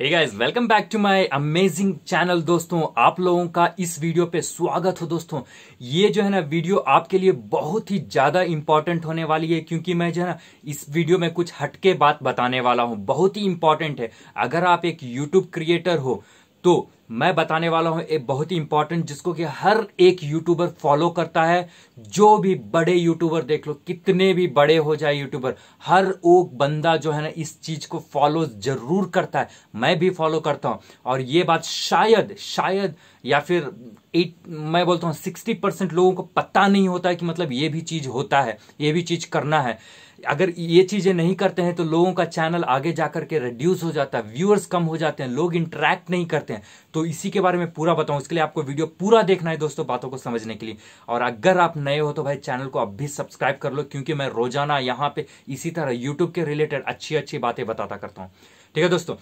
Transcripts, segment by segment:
hey guys welcome back to my amazing channel दोस्तों आप लोगों का इस वीडियो पे स्वागत हो दोस्तों ये जो है ना वीडियो आपके लिए बहुत ही ज्यादा इंपॉर्टेंट होने वाली है क्योंकि मैं जो है ना इस वीडियो में कुछ हटके बात बताने वाला हूँ बहुत ही इंपॉर्टेंट है अगर आप एक यूट्यूब क्रिएटर हो तो मैं बताने वाला हूं एक बहुत ही इंपॉर्टेंट जिसको कि हर एक यूट्यूबर फॉलो करता है जो भी बड़े यूट्यूबर देख लो कितने भी बड़े हो जाए यूट्यूबर हर एक बंदा जो है ना इस चीज को फॉलो जरूर करता है मैं भी फॉलो करता हूं और ये बात शायद शायद या फिर एट मैं बोलता हूँ सिक्सटी परसेंट लोगों को पता नहीं होता है कि मतलब ये भी चीज होता है ये भी चीज करना है अगर ये चीजें नहीं करते हैं तो लोगों का चैनल आगे जाकर के रिड्यूस हो जाता है व्यूअर्स कम हो जाते हैं लोग इंटरेक्ट नहीं करते हैं तो इसी के बारे में पूरा बताऊं इसके लिए आपको वीडियो पूरा देखना है दोस्तों बातों को समझने के लिए और अगर आप नए हो तो भाई चैनल को अब भी सब्सक्राइब कर लो क्योंकि मैं रोजाना यहाँ पे इसी तरह यूट्यूब के रिलेटेड अच्छी अच्छी बातें बताता करता हूँ ठीक है दोस्तों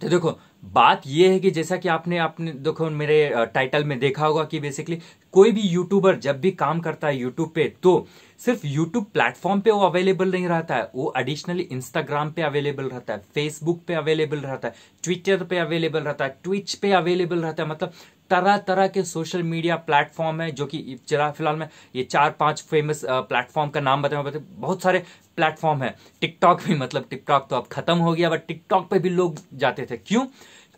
तो देखो बात यह है कि जैसा कि आपने आपने देखो मेरे टाइटल में देखा होगा कि बेसिकली कोई भी यूट्यूबर जब भी काम करता है यूट्यूब पे तो सिर्फ यूट्यूब प्लेटफॉर्म पे वो अवेलेबल नहीं रहता है वो एडिशनली इंस्टाग्राम पे अवेलेबल रहता है फेसबुक पे अवेलेबल रहता है ट्विटर पे अवेलेबल रहता है ट्विच पे अवेलेबल रहता है मतलब तरह तरह के सोशल मीडिया प्लेटफॉर्म है जो कि फिलहाल में ये चार पांच फेमस प्लेटफॉर्म का नाम बताया मतलब बहुत सारे प्लेटफॉर्म है टिकटॉक भी मतलब टिकटॉक तो अब खत्म हो गया बट टिकटॉक पे भी लोग जाते थे क्यों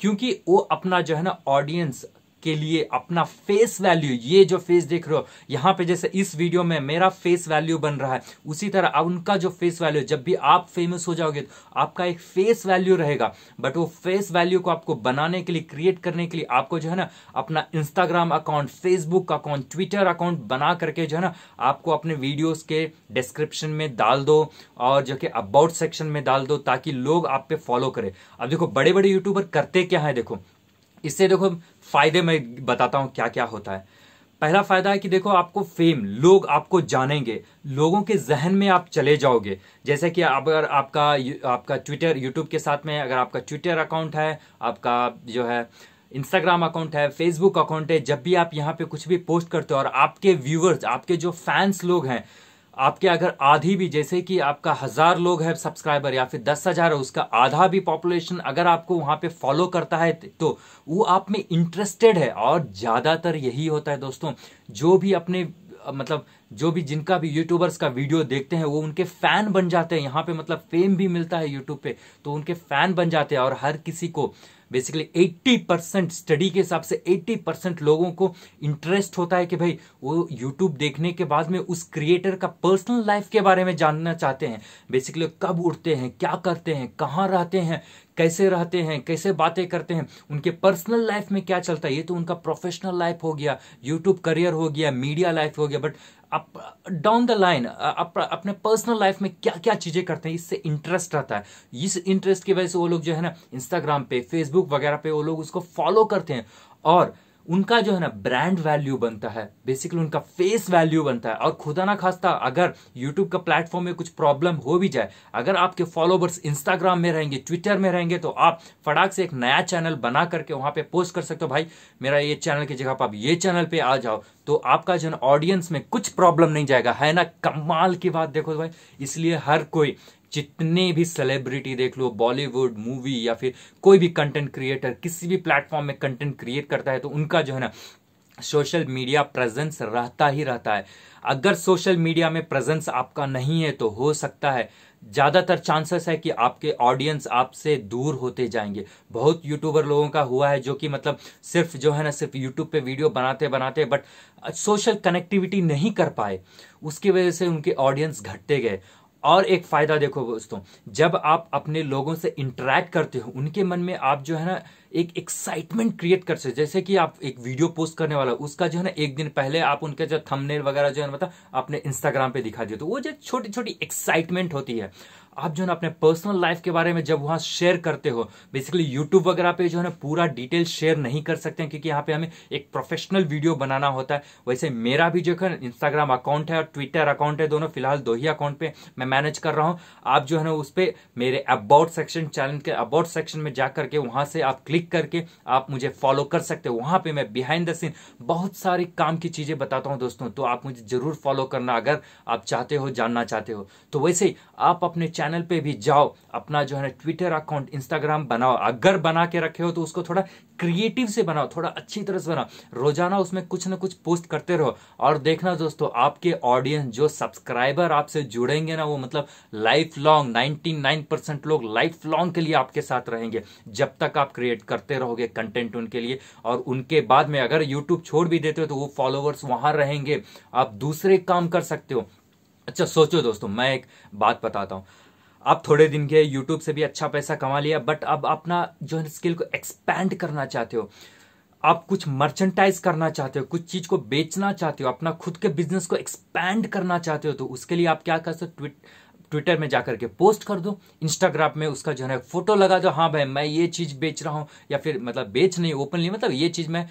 क्योंकि वो अपना जो है ना ऑडियंस के लिए अपना फेस वैल्यू ये जो फेस देख रहे हो यहाँ पे जैसे इस वीडियो में मेरा फेस वैल्यू बन रहा है उसी तरह उनका जो फेस वैल्यू जब भी आप फेमस हो जाओगे तो आपका एक फेस वैल्यू रहेगा बट वो फेस वैल्यू को आपको बनाने के लिए क्रिएट करने के लिए आपको जो है ना अपना Instagram account Facebook account Twitter account बना करके जो है ना आपको अपने वीडियोज के डिस्क्रिप्शन में डाल दो और जो कि अबाउट सेक्शन में डाल दो ताकि लोग आप पे फॉलो करें अब देखो बड़े बड़े यूट्यूबर करते क्या है देखो इससे देखो फायदे मैं बताता हूँ क्या क्या होता है पहला फायदा है कि देखो आपको फेम लोग आपको जानेंगे लोगों के जहन में आप चले जाओगे जैसे कि अगर आपका आपका ट्विटर यूट्यूब के साथ में अगर आपका ट्विटर अकाउंट है आपका जो है इंस्टाग्राम अकाउंट है फेसबुक अकाउंट है जब भी आप यहाँ पे कुछ भी पोस्ट करते हो और आपके व्यूअर्स आपके जो फैंस लोग हैं आपके अगर आधी भी जैसे कि आपका हज़ार लोग है सब्सक्राइबर या फिर दस हज़ार है उसका आधा भी पॉपुलेशन अगर आपको वहां पे फॉलो करता है तो वो आप में इंटरेस्टेड है और ज़्यादातर यही होता है दोस्तों जो भी अपने मतलब जो भी जिनका भी यूट्यूबर्स का वीडियो देखते हैं वो उनके फैन बन जाते हैं यहाँ पे मतलब फेम भी मिलता है यूट्यूब पे तो उनके फैन बन जाते हैं और हर किसी को बेसिकली 80 परसेंट स्टडी के हिसाब से 80 परसेंट लोगों को इंटरेस्ट होता है कि भाई वो यूट्यूब देखने के बाद में उस क्रिएटर का पर्सनल लाइफ के बारे में जानना चाहते हैं बेसिकली कब उठते हैं क्या करते हैं कहाँ रहते हैं कैसे रहते हैं कैसे बातें करते हैं उनके पर्सनल लाइफ में क्या चलता है ये तो उनका प्रोफेशनल लाइफ हो गया यूट्यूब करियर हो गया मीडिया लाइफ हो गया बट आप डाउन द लाइन आप अपने पर्सनल लाइफ में क्या क्या चीज़ें करते हैं इससे इंटरेस्ट रहता है इस इंटरेस्ट की वजह से वो लोग जो है ना इंस्टाग्राम पे फेसबुक वगैरह पे वो लोग उसको फॉलो करते हैं और उनका जो है ना ब्रांड वैल्यू बनता है बेसिकली उनका फेस वैल्यू बनता है और खुदा ना खास्ता अगर यूट्यूब का प्लेटफॉर्म में कुछ प्रॉब्लम हो भी जाए अगर आपके फॉलोवर्स इंस्टाग्राम में रहेंगे ट्विटर में रहेंगे तो आप फटाक से एक नया चैनल बना करके वहां पे पोस्ट कर सकते हो भाई मेरा ये चैनल की जगह पर आप ये चैनल पे आ जाओ तो आपका जो है ऑडियंस में कुछ प्रॉब्लम नहीं जाएगा है ना कमाल की बात देखो तो भाई इसलिए हर कोई जितने भी सेलिब्रिटी देख लो बॉलीवुड मूवी या फिर कोई भी कंटेंट क्रिएटर किसी भी प्लेटफॉर्म में कंटेंट क्रिएट करता है तो उनका जो है ना सोशल मीडिया प्रेजेंस रहता ही रहता है अगर सोशल मीडिया में प्रेजेंस आपका नहीं है तो हो सकता है ज़्यादातर चांसेस है कि आपके ऑडियंस आपसे दूर होते जाएंगे बहुत यूट्यूबर लोगों का हुआ है जो कि मतलब सिर्फ जो है ना सिर्फ यूट्यूब पे वीडियो बनाते बनाते बट सोशल कनेक्टिविटी नहीं कर पाए उसकी वजह से उनके ऑडियंस घटते गए और एक फ़ायदा देखो दोस्तों जब आप अपने लोगों से इंटरेक्ट करते हो उनके मन में आप जो है ना एक एक्साइटमेंट क्रिएट कर सकते जैसे कि आप एक वीडियो पोस्ट करने वाला उसका जो है ना एक दिन पहले आप उनके जो थंबनेल वगैरह जो है ना मतलब आपने इंस्टाग्राम पे दिखा दिया तो वो जो छोटी छोटी एक्साइटमेंट होती है आप जो है ना अपने पर्सनल लाइफ के बारे में जब वहाँ शेयर करते हो बेसिकली यूट्यूब वगैरह पे जो है ना पूरा डिटेल शेयर नहीं कर सकते हैं क्योंकि यहाँ पे हमें एक प्रोफेशनल वीडियो बनाना होता है वैसे मेरा भी जो है इंस्टाग्राम अकाउंट है और ट्विटर अकाउंट है दोनों फिलहाल दो ही अकाउंट पे मैं मैनेज कर रहा हूँ आप जो है ना उस पर मेरे अबाउट सेक्शन चैनल के अबाउट सेक्शन में जाकर के वहाँ से आप क्लिक क्लिक करके आप मुझे फॉलो कर सकते हो वहां पे मैं बिहाइंड द सीन बहुत सारी काम की चीजें बताता हूं दोस्तों तो आप मुझे जरूर फॉलो करना अगर आप चाहते हो जानना चाहते हो तो वैसे ही आप अपने चैनल पे भी जाओ अपना जो है ना ट्विटर अकाउंट इंस्टाग्राम बनाओ अगर बना के रखे हो तो उसको थोड़ा क्रिएटिव से बनाओ थोड़ा अच्छी तरह से बनाओ रोजाना उसमें कुछ ना कुछ पोस्ट करते रहो और देखना दोस्तों आपके ऑडियंस जो सब्सक्राइबर आपसे जुड़ेंगे ना वो मतलब लाइफ लॉन्ग नाइन परसेंट लोग लाइफ लॉन्ग के लिए आपके साथ रहेंगे जब तक आप क्रिएट कर करते रहोगे कंटेंट उनके लिए और उनके बाद में अगर यूट्यूब छोड़ भी देते हो तो वो फॉलोवर्स वहां रहेंगे आप दूसरे काम कर सकते हो अच्छा सोचो दोस्तों मैं एक बात बताता हूँ आप थोड़े दिन के यूट्यूब से भी अच्छा पैसा कमा लिया बट अब अपना जो है स्किल को एक्सपैंड करना चाहते हो आप कुछ मर्चेंटाइज करना चाहते हो कुछ चीज को बेचना चाहते हो अपना खुद के बिजनेस को एक्सपैंड करना चाहते हो तो उसके लिए आप क्या कर सकते हो ट्विट ट्विटर में जाकर के पोस्ट कर दो इंस्टाग्राम में उसका जो है फोटो लगा दो हाँ भाई मैं ये चीज़ बेच रहा हूँ या फिर मतलब बेच नहीं ओपनली मतलब ये चीज़ मैं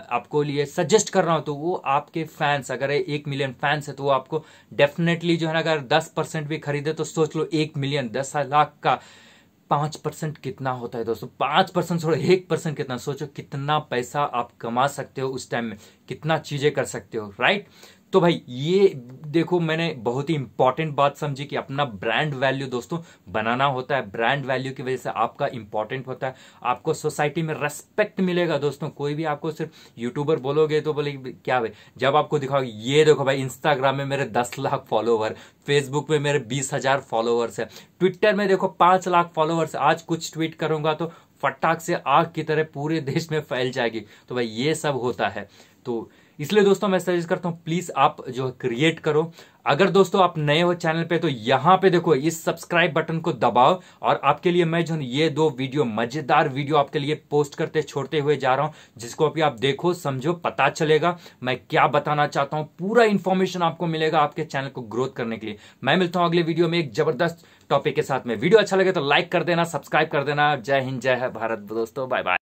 आपको लिए सजेस्ट कर रहा हूँ तो वो आपके फैंस अगर एक मिलियन फैंस है तो वो आपको डेफिनेटली जो है ना अगर दस परसेंट भी खरीदे तो सोच लो एक मिलियन दस लाख का पाँच परसेंट कितना होता है दोस्तों पाँच परसेंट छोड़ो एक परसेंट कितना सोचो कितना पैसा आप कमा सकते हो उस टाइम में कितना चीज़ें कर सकते हो राइट तो भाई ये देखो मैंने बहुत ही इंपॉर्टेंट बात समझी कि अपना ब्रांड वैल्यू दोस्तों बनाना होता है ब्रांड वैल्यू की वजह से आपका इंपॉर्टेंट होता है आपको सोसाइटी में रेस्पेक्ट मिलेगा दोस्तों कोई भी आपको सिर्फ यूट्यूबर बोलोगे तो बोले क्या भाई जब आपको दिखाओगे ये देखो भाई इंस्टाग्राम में मेरे दस लाख फॉलोवर फेसबुक में मेरे बीस हजार फॉलोअर्स है ट्विटर में देखो पांच लाख फॉलोअर्स आज कुछ ट्वीट करूंगा तो फटाक से आग की तरह पूरे देश में फैल जाएगी तो भाई ये सब होता है तो इसलिए दोस्तों मैं सजेस्ट करता हूँ प्लीज आप जो क्रिएट करो अगर दोस्तों आप नए हो चैनल पे तो यहाँ पे देखो इस सब्सक्राइब बटन को दबाओ और आपके लिए मैं जो ये दो वीडियो मजेदार वीडियो आपके लिए पोस्ट करते छोड़ते हुए जा रहा हूँ जिसको भी आप देखो समझो पता चलेगा मैं क्या बताना चाहता हूँ पूरा इन्फॉर्मेशन आपको मिलेगा आपके चैनल को ग्रोथ करने के लिए मैं मिलता हूँ अगले वीडियो में एक जबरदस्त टॉपिक के साथ में वीडियो अच्छा लगे तो लाइक कर देना सब्सक्राइब कर देना जय हिंद जय भारत दोस्तों बाय बाय